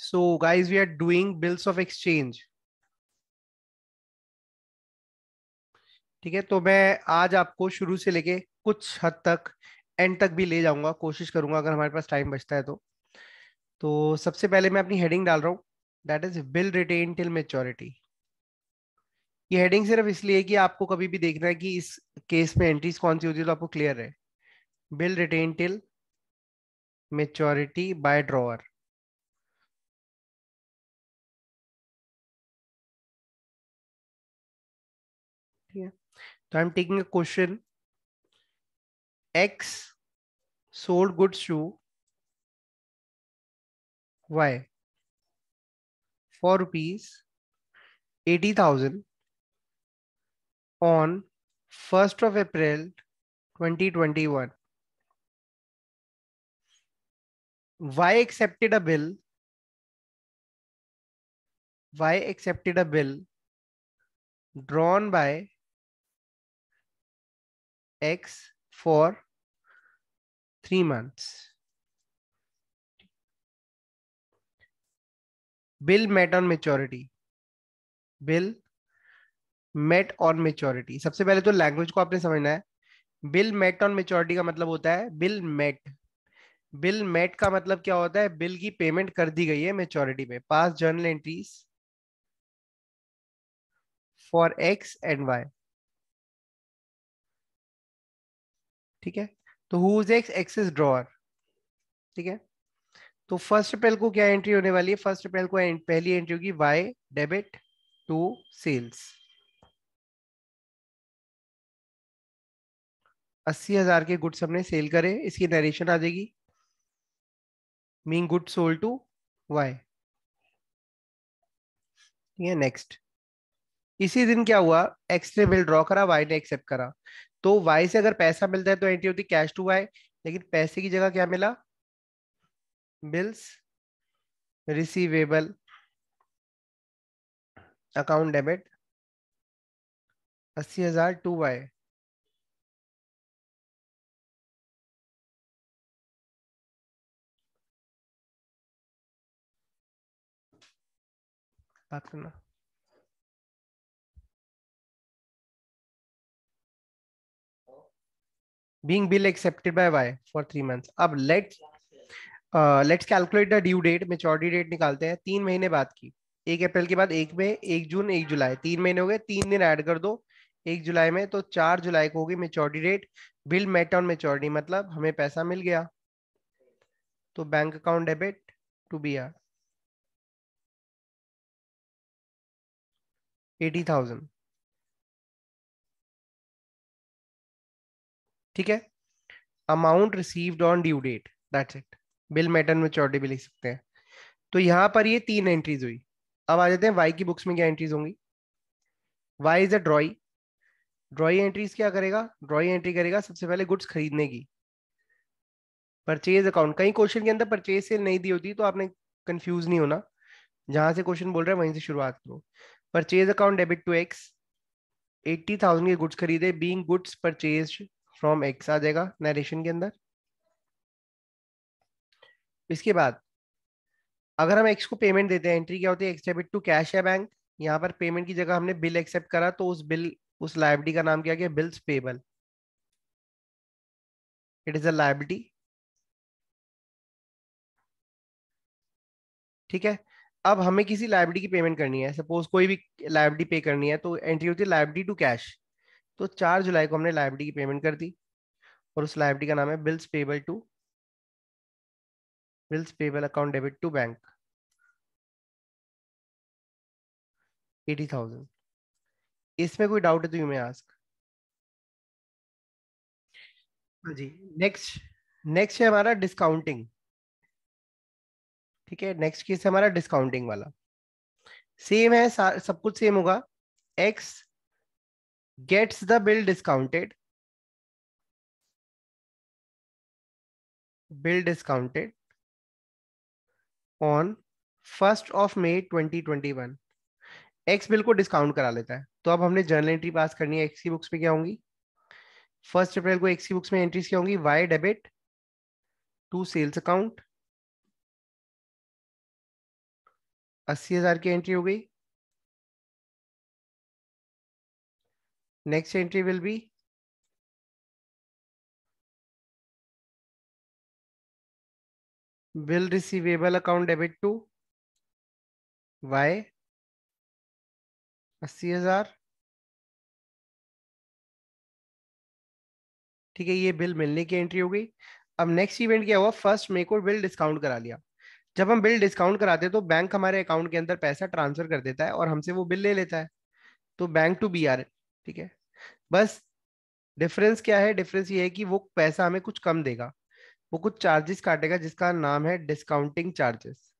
So guys, we are doing bills of exchange. ठीक है तो मैं आज आपको शुरू से लेके कुछ हद तक एंड तक भी ले जाऊंगा कोशिश करूंगा अगर हमारे पास टाइम बचता है तो तो सबसे पहले मैं अपनी हेडिंग डाल रहा हूँ that is bill retain till maturity ये हेडिंग सिर्फ इसलिए कि आपको कभी भी देखना है कि इस केस में एंट्रीज कौन सी होती है तो आपको क्लियर है bill retain till maturity by drawer So I'm taking a question. X sold goods to Y for rupees 80,000 on 1st of April 2021. Y accepted a bill. Y accepted a bill drawn by X for three months. Bill met on maturity. Bill met on maturity. सबसे पहले तो language को आपने समझना है Bill met on maturity का मतलब होता है Bill met. Bill met का मतलब क्या होता है Bill की payment कर दी गई है maturity में Past journal entries for X and Y. ठीक है तो who is X X is drawer ठीक है तो फर्स्ट पेल को क्या एंट्री होने वाली है फर्स्ट पेल को पहली एंट्री होगी वाई डेबिट टू सेल्स अस्सी हजार के गुड्स हमने सेल करे इसकी नरेशन आ जाएगी mean goods sold to Y ठीक है नेक्स्ट इसी दिन क्या हुआ एक्स ने बिल ड्रॉ करा वाई ने एक्सेप्ट करा तो वाई से अगर पैसा मिलता है तो एंट्री होती कैश टू वाई लेकिन पैसे की जगह क्या मिला बिल्स रिसीवेबल अकाउंट डेबिट अस्सी हजार टू वाई बात करना being bill accepted by y for three months अब let's let's calculate the due date maturity date निकालते हैं तीन महीने बाद की एक अप्रैल के बाद एक मई एक जून एक जुलाई तीन महीने हो गए तीन दिन ऐड कर दो एक जुलाई में तो चार जुलाई को होगी maturity date bill met on maturity मतलब हमें पैसा मिल गया तो bank account debit to B R eighty thousand ठीक है amount received on due date that's it bill met on maturity भी लिख सकते हैं तो यहां पर ये तीन एंट्रीज हुई अब आ जाते हैं वाई की बुक्स में क्या एंट्रीज होंगी Y is a drawee drawee entries क्या करेगा ड्रॉई एंट्री करेगा सबसे पहले गुड्स खरीदने की परचेज अकाउंट कहीं क्वेश्चन के अंदर परचेज सेल नहीं दी होती तो आपने कंफ्यूज नहीं होना जहां से क्वेश्चन बोल रहे हैं वहीं से शुरुआत करो purchase account debit to X eighty thousand के गुड्स खरीदे being goods purchase from X आ जाएगा नरेशन के अंदर इसके बाद अगर हम एक्स को पेमेंट देते हैं एंट्री क्या होती है एक्स डेबिट टू कैश या बैंक यहाँ पर पेमेंट की जगह हमने बिल एक्सेप्ट करा तो उस बिल उस लाइबिलिटी का नाम क्या गया bills payable it is a liability ठीक है अब हमें किसी लाइबिलिटी की पेमेंट करनी है सपोज कोई भी लाइबिलिटी पे करनी है तो एंट्री होती है लाइबिलिटी टू कैश तो चार जुलाई को हमने लाइब्रेटी की पेमेंट कर दी और उस लाइब्रेटी का नाम है bills payable to bills payable account debit to bank eighty thousand इसमें कोई डाउट है तो यू में आस्क जी नेक्स्ट नेक्स्ट है हमारा डिस्काउंटिंग ठीक है नेक्स्ट केस है हमारा डिस्काउंटिंग वाला सेम है सब कुछ सेम होगा X gets the bill discounted bill discounted on first of May 2021 X bill को डिस्काउंट करा लेता है तो अब हमने जर्नल एंट्री पास करनी है एक्स की बुक्स में क्या होंगी फर्स्ट अप्रैल को एक्स की बुक्स में एंट्रीज क्या होंगी Y debit to sales account अस्सी हजार की एंट्री हो गई Next entry will be bill receivable account debit to why अस्सी हजार ठीक है ये बिल मिलने की एंट्री हो गई अब नेक्स्ट इवेंट क्या हुआ फर्स्ट मे को बिल डिस्काउंट करा लिया जब हम बिल डिस्काउंट कराते हैं तो बैंक हमारे अकाउंट के अंदर पैसा ट्रांसफर कर देता है और हमसे वो बिल ले लेता है तो बैंक टू बी आर ठीक है बस डिफरेंस क्या है डिफरेंस ये है कि वो पैसा हमें कुछ कम देगा वो कुछ चार्जेस काटेगा जिसका नाम है डिस्काउंटिंग चार्जेस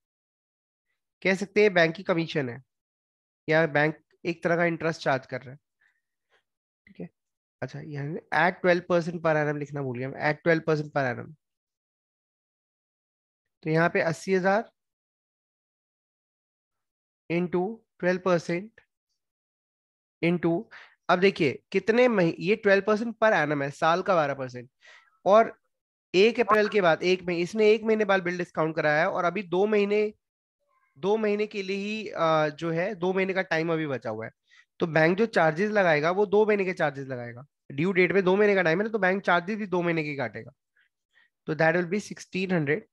कह सकते हैं बैंक की कमीशन है या बैंक एक तरह का इंटरेस्ट चार्ज कर रहा है ठीक है अच्छा यहाँ at twelve percent per annum लिखना भूल गया at twelve percent per annum तो यहाँ पे अस्सी हजार इंटू ट्वेल्व परसेंट इंटू अब देखिए कितने मही ये ट्वेल्व परसेंट पर एनम है साल का बारह परसेंट और एक अप्रैल के बाद एक महीने इसने एक महीने बाद बिल डिस्काउंट कराया है और अभी दो महीने दो महीने के लिए ही जो है दो महीने का टाइम अभी बचा हुआ है तो बैंक जो चार्जेस लगाएगा वो दो महीने के चार्जेस लगाएगा ड्यू डेट में दो महीने का टाइम है ना तो बैंक चार्जेस भी दो महीने के काटेगा तो that will be sixteen hundred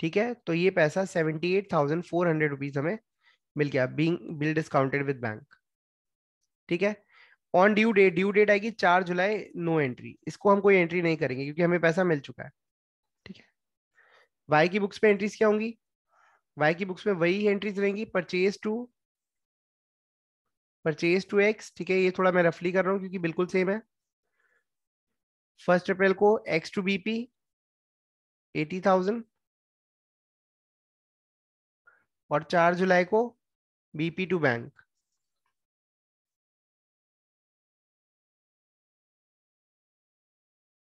ठीक है तो ये पैसा seventy eight thousand four hundred rupees हमें मिल गया being bill discounted with bank ठीक है on due date due date आएगी चार जुलाई नो एंट्री इसको हम कोई एंट्री नहीं करेंगे क्योंकि हमें पैसा मिल चुका है ठीक है वाई की बुक्स पे एंट्रीज क्या होंगी वाई की बुक्स में वही एंट्रीज रहेंगी purchase to purchase to X ठीक है ये थोड़ा मैं रफली कर रहा हूँ क्योंकि बिल्कुल सेम है फर्स्ट अप्रैल को X to B P eighty thousand और चार जुलाई को बीपी टू बैंक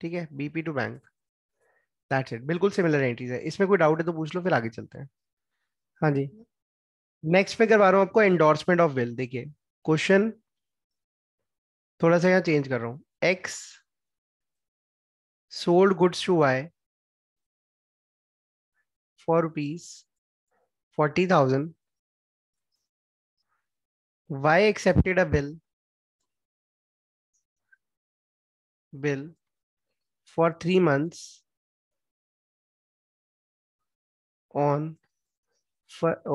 ठीक है BP to bank that's it बिल्कुल सिमिलर एंट्रीज है इसमें कोई डाउट है तो पूछ लो फिर आगे चलते हैं हाँ जी नेक्स्ट में करवा रहा हूँ आपको एंडोर्समेंट ऑफ विल देखिए क्वेश्चन थोड़ा सा यहाँ चेंज कर रहा हूँ X sold goods to Y for rupees forty thousand Y accepted a bill bill for three months on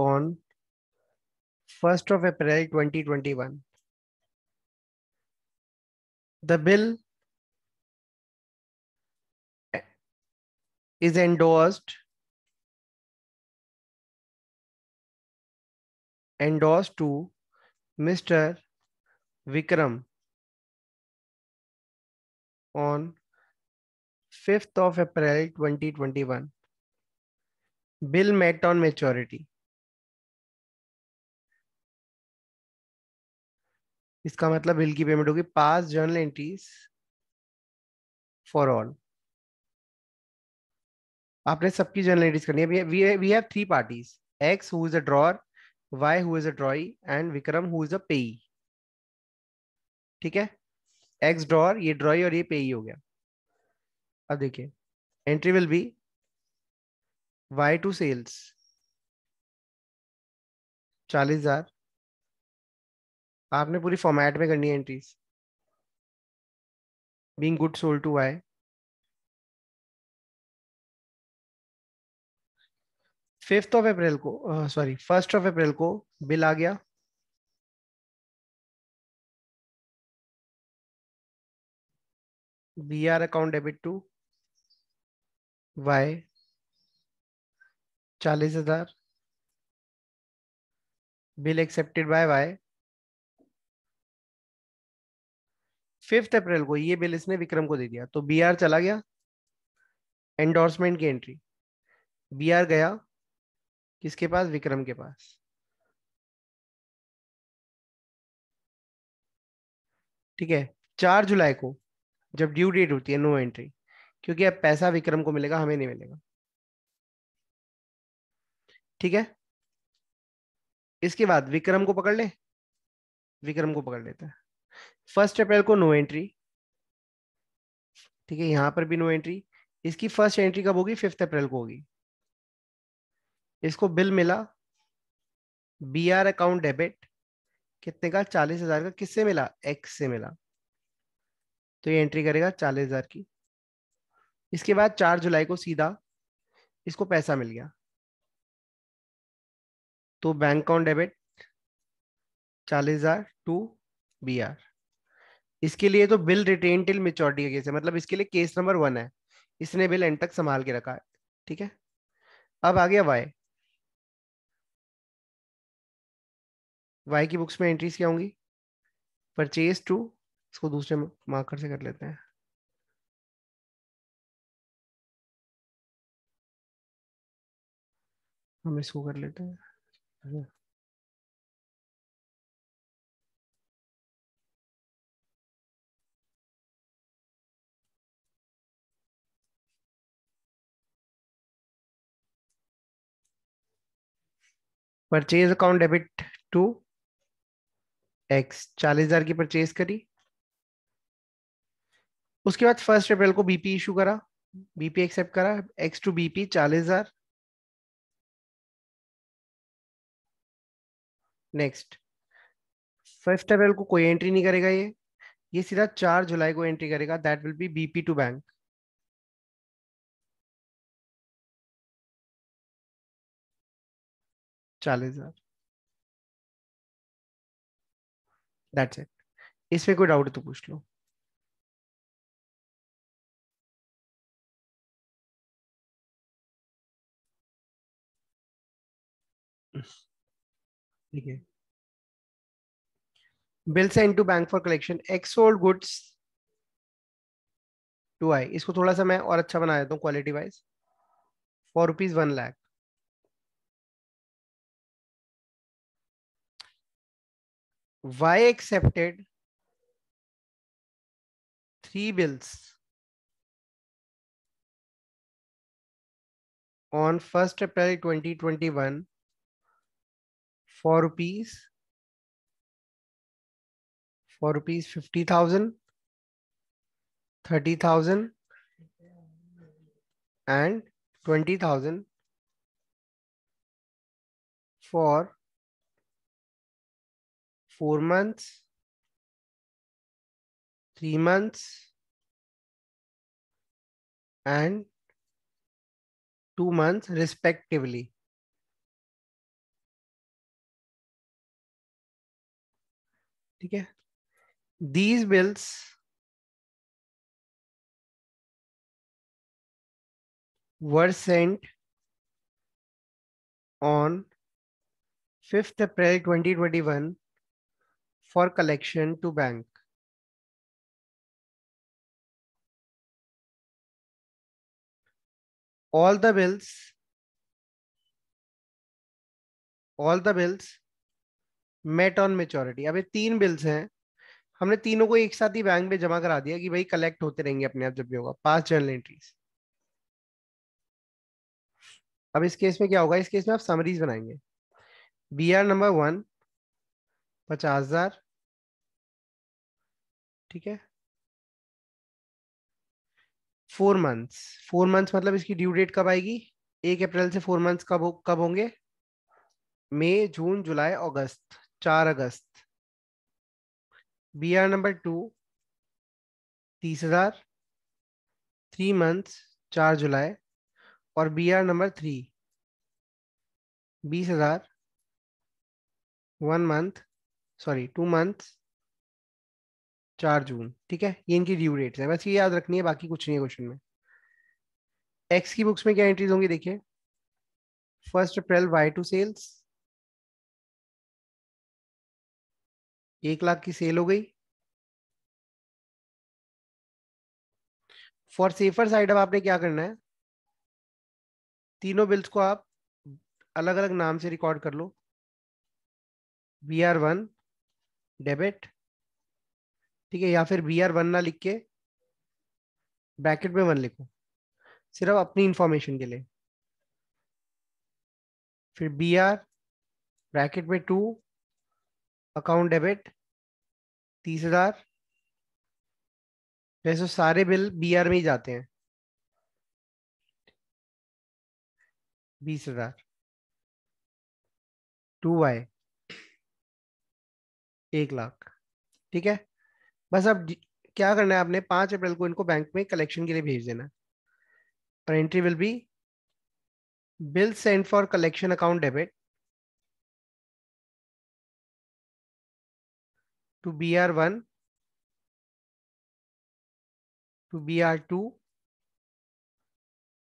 on 1st of April 2021. The bill is endorsed endorsed to Mr. Vikram on 5th of April 2021. Bill met on maturity. इसका मतलब bill की payment होगी pass journal entries for all आपने सबकी journal entries करनी है we have three parties X who is a drawer Y who is a drawee and Vikram who is a payee ठीक है एक्स ड्रॉर ये ड्रॉई और ये पेई हो गया अब देखिए entry will be Y to sales चालीस हजार आपने पूरी फॉर्मेट में करनी है entries being good sold to Y fifth of April को सॉरी फर्स्ट ऑफ अप्रैल को बिल आ गया B R account debit to Y चालीस हजार bill accepted by Y fifth April को ये बिल इसने विक्रम को दे दिया तो बीआर चला गया एंडोर्समेंट की एंट्री बीआर गया किसके पास विक्रम के पास ठीक है चार जुलाई को जब ड्यू डेट होती है नो एंट्री क्योंकि अब पैसा विक्रम को मिलेगा हमें नहीं मिलेगा ठीक है इसके बाद विक्रम को पकड़ ले विक्रम को पकड़ लेता है फर्स्ट अप्रैल को नो एंट्री ठीक है यहां पर भी नो एंट्री इसकी फर्स्ट एंट्री कब होगी फिफ्थ अप्रैल को होगी इसको बिल मिला बी आर अकाउंट डेबिट कितने का चालीस हजार का किससे मिला एक्स से मिला तो ये एंट्री करेगा चालीस हजार की इसके बाद चार जुलाई को सीधा इसको पैसा मिल गया तो बैंक अकाउंट डेबिट चालीस हजार टू बी आर इसके लिए तो bill retain till maturity case है मतलब इसके लिए केस नंबर वन है इसने बिल एंड तक संभाल के रखा है ठीक है अब आ गया वाई वाई की बुक्स में एंट्रीज क्या होंगी परचेज टू इसको दूसरे मार्कर से कर लेते हैं हम इसको कर लेते हैं purchase account debit to X चालीस हजार की परचेज करी उसके बाद फर्स्ट अप्रैल को बीपी इशू करा बीपी एक्सेप्ट करा एक्स टू बीपी चालीस हजार नेक्स्ट फिफ्थ अप्रैल को कोई एंट्री नहीं करेगा ये ये सीधा चार जुलाई को एंट्री करेगा that will be BP to bank चालीस हजार दैट्स इट इसमें कोई डाउट है तो पूछ लो ठीक है bill send to bank for collection X goods to I इसको थोड़ा सा मैं और अच्छा बना देता हूँ quality wise for rupees one lakh y accepted three bills on twenty April one 4 rupees 4 rupees 50,000 30,000 and 20,000 for 4 months 3 months and 2 months respectively ठीक है these bills were sent on fifth April twenty twenty one for collection to bank all the bills all the bills met on maturity अब ये तीन bills हैं हमने तीनों को एक साथ ही बैंक में जमा करा दिया कि भाई कलेक्ट होते रहेंगे अपने आप जब भी होगा पांच जर्नल एंट्रीज अब इस केस में क्या होगा इस केस में आप समरीज बनाएंगे बी आर नंबर वन पचास हजार ठीक है फोर मंथ्स फोर मंथ्स मतलब इसकी ड्यू डेट कब आएगी एक अप्रैल से फोर मंथ्स कब कब होंगे मई जून जुलाई अगस्त चार अगस्त बी आर नंबर टू तीस हजार थ्री मंथ्स चार जुलाई और बी आर नंबर थ्री बीस हजार one month sorry two months चार जून ठीक है ये इनकी ड्यू डेट्स है बस ये याद रखनी है बाकी कुछ नहीं है क्वेश्चन में एक्स की बुक्स में क्या एंट्रीज होंगी देखिए first April Y to sales एक लाख की सेल हो गई फॉर सेफर साइड अब आपने क्या करना है तीनों बिल्स को आप अलग अलग नाम से रिकॉर्ड कर लो बी आर वन डेबिट ठीक है या फिर बी आर वन ना लिख के ब्रैकेट में वन लिखो सिर्फ अपनी इंफॉर्मेशन के लिए फिर बी आर ब्रैकेट में टू अकाउंट डेबिट तीस हजार वैसे तो सारे बिल बीआर में ही जाते हैं बीस हजार टू वाई एक लाख ठीक है बस अब क्या करना है आपने पांच अप्रैल को इनको बैंक में कलेक्शन के लिए भेज देना और entry will be bill send for collection account debit to BR1 to BR2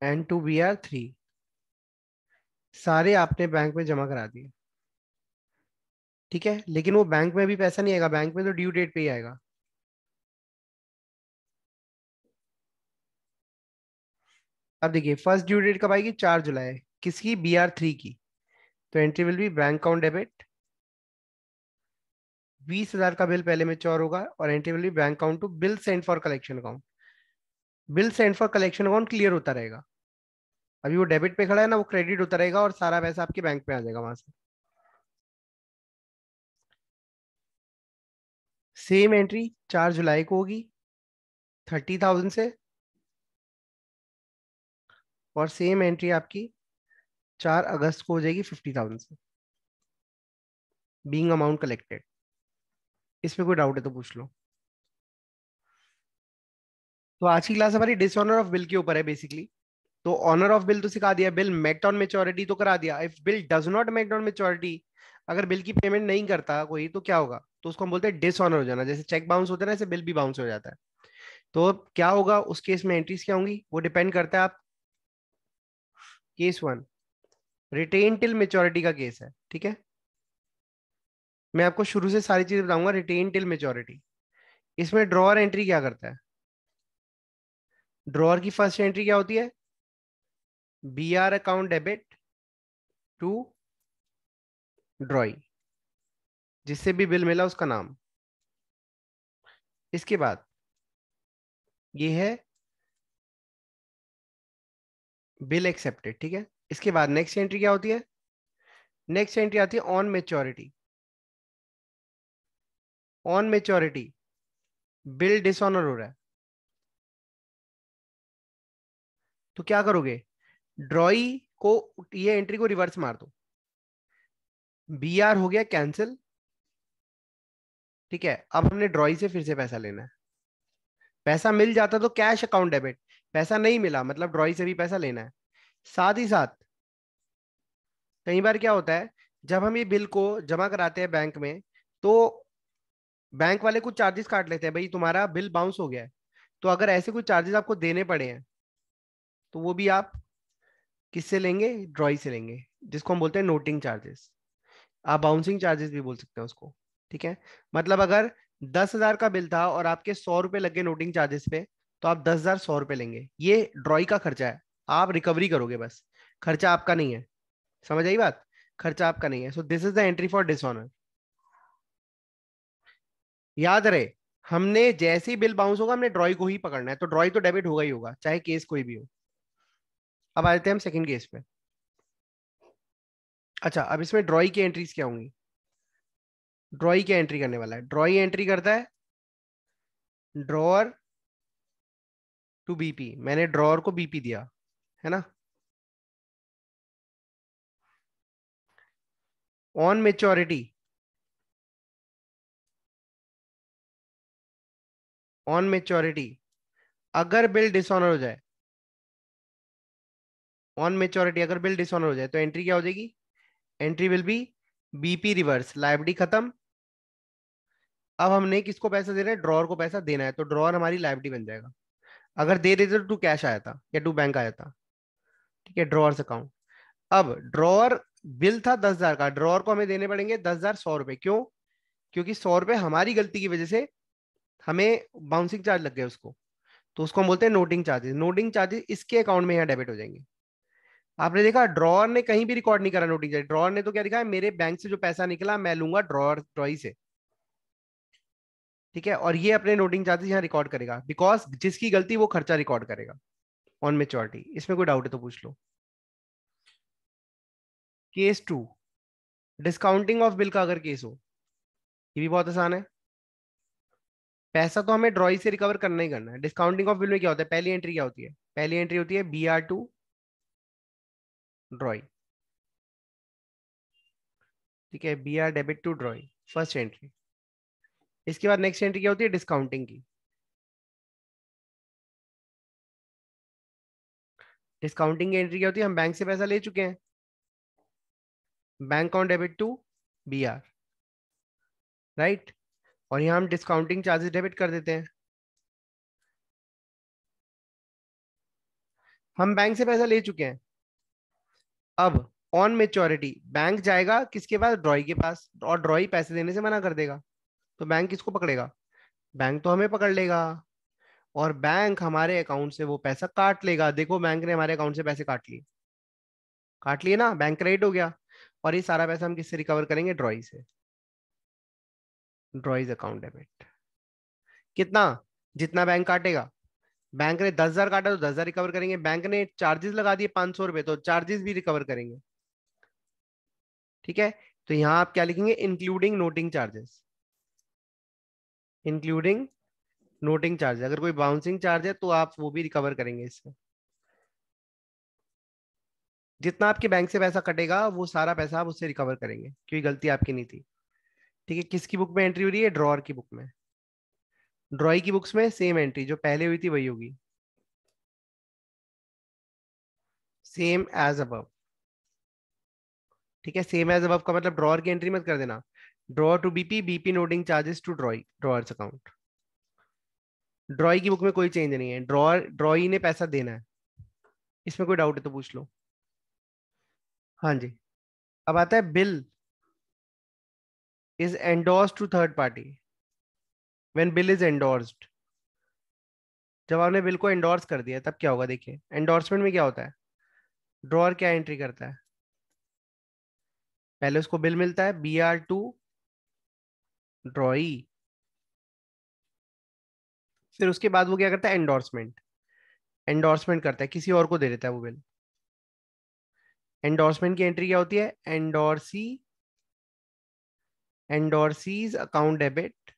and to B R three सारे आपने बैंक में जमा करा दिए ठीक है लेकिन वो बैंक में भी पैसा नहीं आएगा बैंक में तो ड्यू डेट पे ही आएगा अब देखिए फर्स्ट ड्यू डेट कब आएगी चार जुलाई किसकी बी आर थ्री की तो entry will be bank account debit बीस हजार का बिल पहले में चोर होगा और entry be bank account to bill send for collection account bill send for collection account clear होता रहेगा अभी वो डेबिट पे खड़ा है ना वो क्रेडिट होता रहेगा और सारा पैसा आपके बैंक पे आ जाएगा वहां से सेम एंट्री चार जुलाई को होगी थर्टी थाउजेंड से और सेम एंट्री आपकी चार अगस्त को हो जाएगी फिफ्टी थाउजेंड से बींग अमाउंट कलेक्टेड इसमें कोई डाउट है तो पूछ लो तो आज की क्लास हमारी डिसऑनर ऑफ बिल के ऊपर है बेसिकली तो ऑनर ऑफ बिल तो सिखा दिया बिल मेट ऑन मेच्योरिटी तो करा दिया if bill does not met on maturity अगर बिल की पेमेंट नहीं करता कोई तो क्या होगा तो उसको हम बोलते हैं डिसऑनर हो जाना जैसे चेक बाउंस होता है ना ऐसे बिल भी बाउंस हो जाता है तो क्या होगा उस केस में एंट्रीज क्या होंगी वो डिपेंड करता है आप case one retain till maturity का केस है ठीक है मैं आपको शुरू से सारी चीज बताऊंगा रिटेन टिल मेजोरिटी इसमें ड्रॉअर एंट्री क्या करता है ड्रॉअर की फर्स्ट एंट्री क्या होती है B R account debit to drawee जिससे भी बिल मिला उसका नाम इसके बाद ये है बिल एक्सेप्टेड ठीक है इसके बाद नेक्स्ट एंट्री क्या होती है नेक्स्ट एंट्री आती है on maturity on maturity bill dishonour हो रहा है तो क्या करोगे ड्रॉई को ये एंट्री को रिवर्स मार दो बी आर हो गया कैंसिल ठीक है अब हमने ड्रॉई से फिर से पैसा लेना है पैसा मिल जाता तो कैश अकाउंट डेबिट पैसा नहीं मिला मतलब ड्रॉई से भी पैसा लेना है साथ ही साथ कई बार क्या होता है जब हम ये बिल को जमा कराते हैं बैंक में तो बैंक वाले कुछ चार्जेस काट लेते हैं भाई तुम्हारा बिल बाउंस हो गया है तो अगर ऐसे कुछ चार्जेस आपको देने पड़े हैं तो वो भी आप किससे लेंगे ड्रॉई से लेंगे जिसको हम बोलते हैं नोटिंग चार्जेस आप बाउंसिंग चार्जेस भी बोल सकते हैं उसको ठीक है मतलब अगर दस हजार का बिल था और आपके सौ रुपए लग गए नोटिंग चार्जेस पे तो आप दस हजार सौ रुपए लेंगे ये ड्रॉई का खर्चा है आप रिकवरी करोगे बस खर्चा आपका नहीं है समझ आई बात खर्चा आपका नहीं है so this is the entry for dishonour याद रहे हमने जैसे ही बिल बाउंस होगा हमने ड्रॉई को ही पकड़ना है तो ड्रॉई तो डेबिट होगा ही होगा चाहे केस कोई भी हो अब आ जाते हैं हम सेकंड केस पे अच्छा अब इसमें ड्रॉई की एंट्रीज क्या होंगी ड्रॉई की एंट्री करने वाला है ड्रॉई एंट्री करता है ड्रॉअर टू बीपी मैंने ड्रॉअर को बीपी दिया है ना ऑन मेच्योरिटी ऑन मेच्योरिटी अगर बिल डिसऑनर हो जाए ऑन मेच्योरिटी अगर बिल डिसऑनर हो जाए तो एंट्री क्या हो जाएगी entry will be BP reverse liability खत्म अब हमने किसको पैसा दे रहे हैं ड्रॉर को पैसा देना है तो ड्रॉर हमारी लाइबिलिटी बन जाएगा अगर दे देते तो टू कैश आया था या टू बैंक आया था ठीक है ड्रॉर्स अकाउंट अब ड्रॉर बिल था दस हजार का ड्रॉर को हमें देने पड़ेंगे दस हजार सौ रुपए क्यों क्योंकि सौ रुपए हमारी गलती की वजह से हमें बाउंसिंग चार्ज लग गया उसको तो उसको हम बोलते हैं नोटिंग चार्जेस नोटिंग चार्जेस इसके अकाउंट में यहाँ डेबिट हो जाएंगे आपने देखा ड्रॉअर ने कहीं भी रिकॉर्ड नहीं करा नोटिंग चार्ज ड्रॉअर ने तो क्या दिखा है मेरे बैंक से जो पैसा निकला मैं लूंगा ड्रॉअर ड्रॉई से ठीक है और ये अपने नोटिंग चार्जेस यहाँ रिकॉर्ड करेगा बिकॉज जिसकी गलती वो खर्चा रिकॉर्ड करेगा ऑन मेच्योरिटी इसमें कोई डाउट है तो पूछ लो case two discounting of bill का अगर केस हो ये भी बहुत आसान है पैसा तो हमें ड्रॉई से रिकवर करना ही करना है डिस्काउंटिंग ऑफ बिल में क्या होता है पहली एंट्री क्या होती है पहली एंट्री होती है बी आर टू ड्रॉई ठीक है B R debit to drawee first entry इसके बाद नेक्स्ट एंट्री क्या होती है डिस्काउंटिंग की डिस्काउंटिंग की एंट्री क्या होती है हम बैंक से पैसा ले चुके हैं bank on debit to B R right और यहाँ हम डिस्काउंटिंग चार्जेस डेबिट कर देते हैं हम बैंक से पैसा ले चुके हैं अब ऑन मेच्योरिटी बैंक जाएगा किसके पास ड्रॉई के पास और ड्रॉई पैसे देने से मना कर देगा तो बैंक किसको पकड़ेगा बैंक तो हमें पकड़ लेगा और बैंक हमारे अकाउंट से वो पैसा काट लेगा देखो बैंक ने हमारे अकाउंट से पैसे काट लिए काट लिए ना बैंक क्रेडिट हो गया और ये सारा पैसा हम किससे रिकवर करेंगे ड्रॉई से ड्रॉइज अकाउंट डेबिट कितना जितना बैंक काटेगा बैंक ने दस हजार काटा तो दस हजार रिकवर करेंगे बैंक ने चार्जेस लगा दिए पांच सौ रुपए तो चार्जेस भी रिकवर करेंगे ठीक है तो यहां आप क्या लिखेंगे including noting charges including noting charges अगर कोई बाउंसिंग चार्ज है तो आप वो भी रिकवर करेंगे इससे जितना आपके बैंक से पैसा कटेगा वो सारा पैसा आप उससे रिकवर करेंगे क्योंकि गलती आपकी नहीं थी ठीक है किसकी बुक में एंट्री हो रही है ड्रॉर की बुक में ड्रॉई की बुक्स में सेम एंट्री जो पहले हुई थी वही होगी सेम एज अब ठीक है सेम एज अब का मतलब ड्रॉर की एंट्री मत कर देना draw to BP BP noting charges to drawee drawer account drawee की बुक में कोई चेंज नहीं है ड्रॉर ड्रॉई ने पैसा देना है इसमें कोई डाउट है तो पूछ लो हाँ जी अब आता है bill is endorsed to third party when bill is endorsed जब आपने बिल को एंडोर्स कर दिया तब क्या होगा देखिए एंडोर्समेंट में क्या होता है ड्रॉअर क्या एंट्री करता है पहले उसको बिल मिलता है बी आर टू ड्रॉई फिर उसके बाद वो क्या करता है एंडोर्समेंट एंडोर्समेंट करता है किसी और को दे देता है वो बिल एंडोर्समेंट की एंट्री क्या होती है endorsee endorsees account debit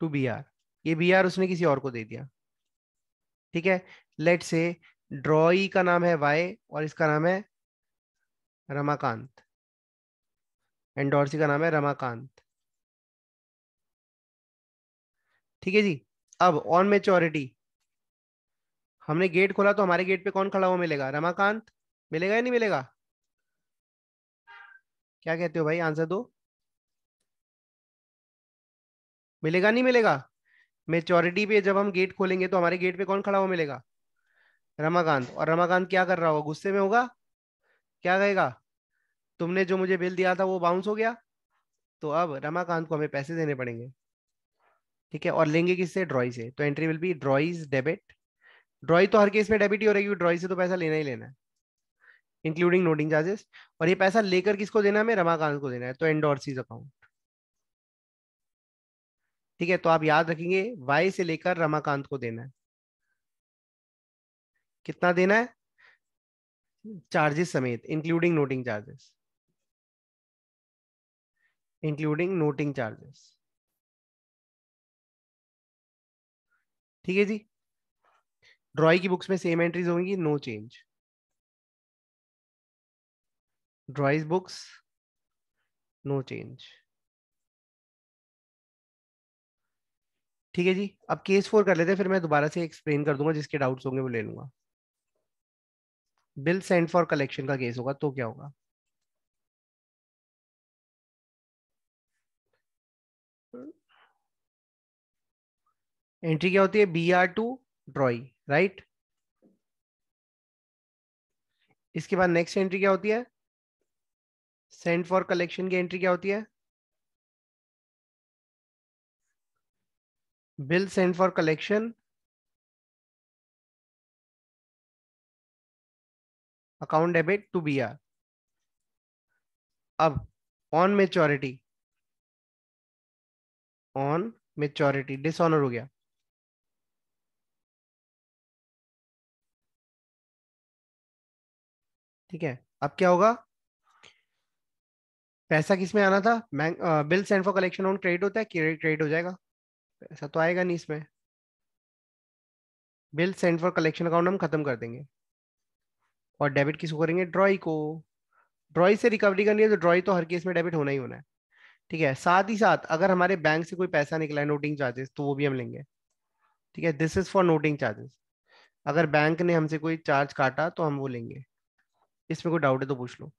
to B R ये बी आर उसने किसी और को दे दिया ठीक है लेट से ड्रॉई का नाम है वाई और इसका नाम है रमाकांत एंडोरसी का नाम है रमाकांत ठीक है जी अब ऑन मेच्योरिटी हमने गेट खोला तो हमारे गेट पे कौन खड़ा हुआ मिलेगा रमाकांत मिलेगा या नहीं मिलेगा क्या कहते हो भाई आंसर दो मिलेगा नहीं मिलेगा मेच्योरिटी पे जब हम गेट खोलेंगे तो हमारे गेट पे कौन खड़ा हुआ मिलेगा रमाकांत और रमाकांत क्या कर रहा होगा गुस्से में होगा क्या कहेगा तुमने जो मुझे बिल दिया था वो बाउंस हो गया तो अब रमाकांत को हमें पैसे देने पड़ेंगे ठीक है और लेंगे किससे ड्रॉई से तो entry will be drawees debit drawee तो हर केस में डेबिट ही हो रहेगी ड्रॉई से तो पैसा लेना ही लेना है इंक्लूडिंग नोटिंग चार्जेस और ये पैसा लेकर किसको देना है रमाकांत को देना है तो एंडोर्सिस अकाउंट ठीक है तो आप याद रखेंगे वाई से लेकर रमाकांत को देना है कितना देना है चार्जेस समेत including noting charges including noting charges ठीक है जी ड्रॉइंग की बुक्स में सेम एंट्रीज होंगी no change Dries books, no change. ठीक है जी अब केस फोर कर लेते हैं फिर मैं दोबारा से एक्सप्लेन कर दूंगा जिसके डाउट्स होंगे वो ले लूंगा बिल सेंड फॉर कलेक्शन का केस होगा तो क्या होगा एंट्री क्या होती है B R to drawee right इसके बाद नेक्स्ट एंट्री क्या होती है सेंट फॉर कलेक्शन की एंट्री क्या होती है bill sent for collection account debit to B R अब on maturity on maturity dishonour हो गया ठीक है अब क्या होगा पैसा किसमें आना था bank bill send for collection on credit होता है क्रेडिट हो जाएगा पैसा तो आएगा नहीं इसमें bill send for collection account हम खत्म कर देंगे और डेबिट किसको करेंगे ड्रॉई को ड्रॉई से रिकवरी करनी है तो ड्रॉई तो हर केस में डेबिट होना ही होना है ठीक है साथ ही साथ अगर हमारे बैंक से कोई पैसा निकला है नोटिंग चार्जेस तो वो भी हम लेंगे ठीक है this is for noting charges अगर बैंक ने हमसे कोई चार्ज काटा तो हम वो लेंगे इसमें कोई डाउट है तो पूछ लो